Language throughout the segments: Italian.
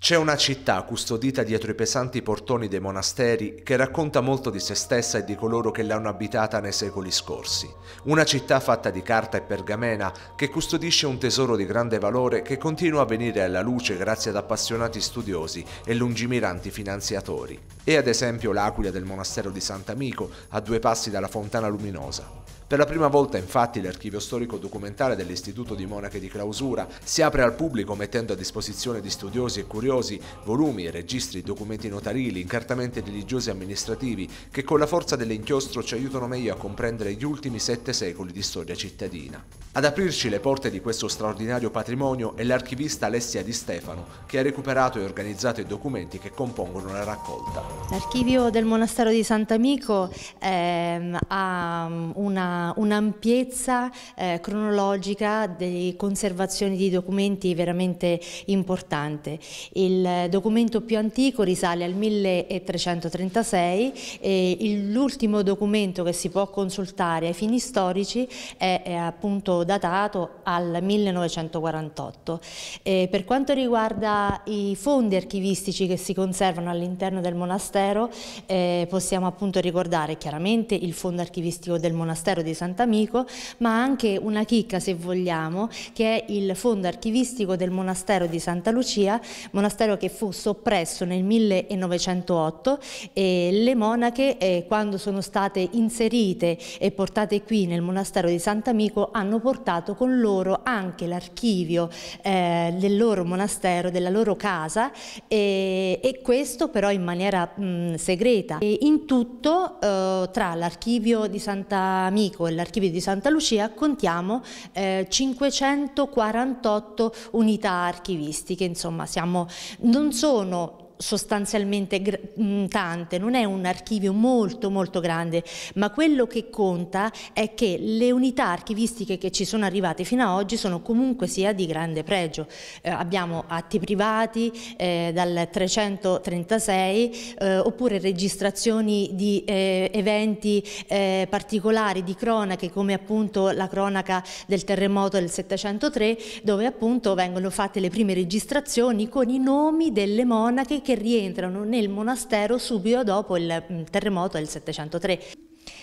C'è una città custodita dietro i pesanti portoni dei monasteri che racconta molto di se stessa e di coloro che l'hanno abitata nei secoli scorsi. Una città fatta di carta e pergamena che custodisce un tesoro di grande valore che continua a venire alla luce grazie ad appassionati studiosi e lungimiranti finanziatori. E ad esempio l'Aquila del monastero di Sant'Amico, a due passi dalla Fontana Luminosa. Per la prima volta infatti l'archivio storico documentale dell'Istituto di Monache di Clausura si apre al pubblico mettendo a disposizione di studiosi e curiosi volumi, registri, documenti notarili, incartamenti religiosi e amministrativi che con la forza dell'inchiostro ci aiutano meglio a comprendere gli ultimi sette secoli di storia cittadina. Ad aprirci le porte di questo straordinario patrimonio è l'archivista Alessia Di Stefano che ha recuperato e organizzato i documenti che compongono la raccolta. L'archivio del monastero di Sant'Amico ehm, ha um, una un'ampiezza eh, cronologica di conservazione di documenti veramente importante. Il documento più antico risale al 1336 e l'ultimo documento che si può consultare ai fini storici è, è appunto datato al 1948. E per quanto riguarda i fondi archivistici che si conservano all'interno del monastero eh, possiamo appunto ricordare chiaramente il fondo archivistico del monastero di di Sant'Amico, ma anche una chicca se vogliamo, che è il fondo archivistico del monastero di Santa Lucia, monastero che fu soppresso nel 1908 e le monache eh, quando sono state inserite e portate qui nel monastero di Sant'Amico hanno portato con loro anche l'archivio eh, del loro monastero, della loro casa e, e questo però in maniera mh, segreta. E in tutto eh, tra l'archivio di Sant'Amico UNESCO e l'Archivio di Santa Lucia contiamo eh, 548 unità archivistiche, insomma siamo, non sono sostanzialmente mm, tante, non è un archivio molto molto grande, ma quello che conta è che le unità archivistiche che ci sono arrivate fino ad oggi sono comunque sia di grande pregio. Eh, abbiamo atti privati eh, dal 336 eh, oppure registrazioni di eh, eventi eh, particolari, di cronache come appunto la cronaca del terremoto del 703 dove appunto vengono fatte le prime registrazioni con i nomi delle monache che che rientrano nel monastero subito dopo il mm, terremoto del 703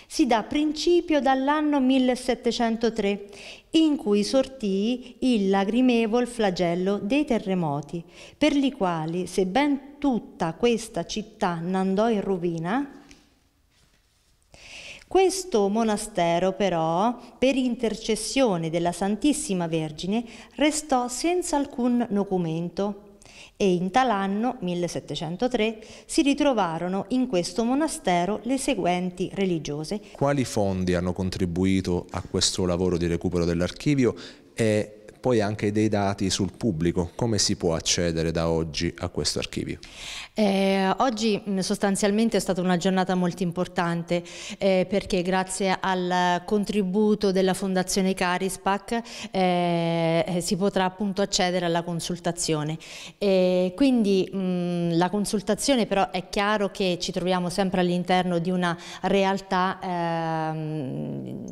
si dà principio dall'anno 1703, in cui sortì il lagrimevol flagello dei terremoti, per i quali, sebbene tutta questa città n'andò in rovina, questo monastero però, per intercessione della Santissima Vergine, restò senza alcun documento e in tal anno, 1703, si ritrovarono in questo monastero le seguenti religiose. Quali fondi hanno contribuito a questo lavoro di recupero dell'archivio e poi anche dei dati sul pubblico, come si può accedere da oggi a questo archivio? Eh, oggi mm, sostanzialmente è stata una giornata molto importante eh, perché grazie al contributo della Fondazione Carispac eh, eh si potrà appunto accedere alla consultazione. quindi mh, mm, la consultazione però è chiaro che ci troviamo sempre all'interno di una realtà ehm,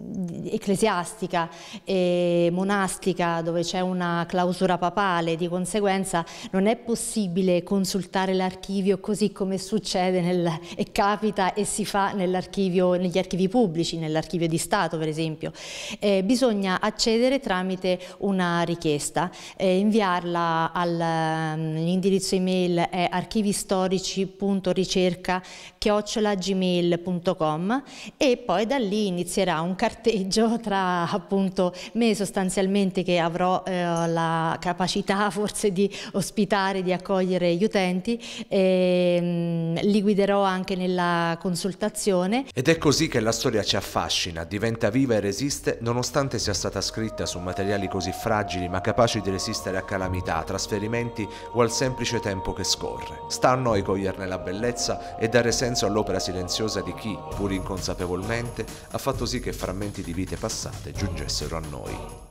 ecclesiastica e monastica dove dove c'è una clausura papale, di conseguenza non è possibile consultare l'archivio così come succede nel, e capita e si fa negli archivi pubblici, nell'archivio di Stato per esempio. Eh, bisogna accedere tramite una richiesta, eh, inviarla all'indirizzo mm, email è archivistorici.ricerca.gmail.com e poi da lì inizierà un carteggio tra appunto me sostanzialmente che avrò però eh, la capacità forse di ospitare, di accogliere gli utenti e ehm, mh, li guiderò anche nella consultazione. Ed è così che la storia ci affascina, diventa viva e resiste nonostante sia stata scritta su materiali così fragili ma capaci di resistere a calamità, trasferimenti o al semplice tempo che scorre. Sta a noi coglierne la bellezza e dare senso all'opera silenziosa di chi, pur inconsapevolmente, ha fatto sì che frammenti di vite passate giungessero a noi.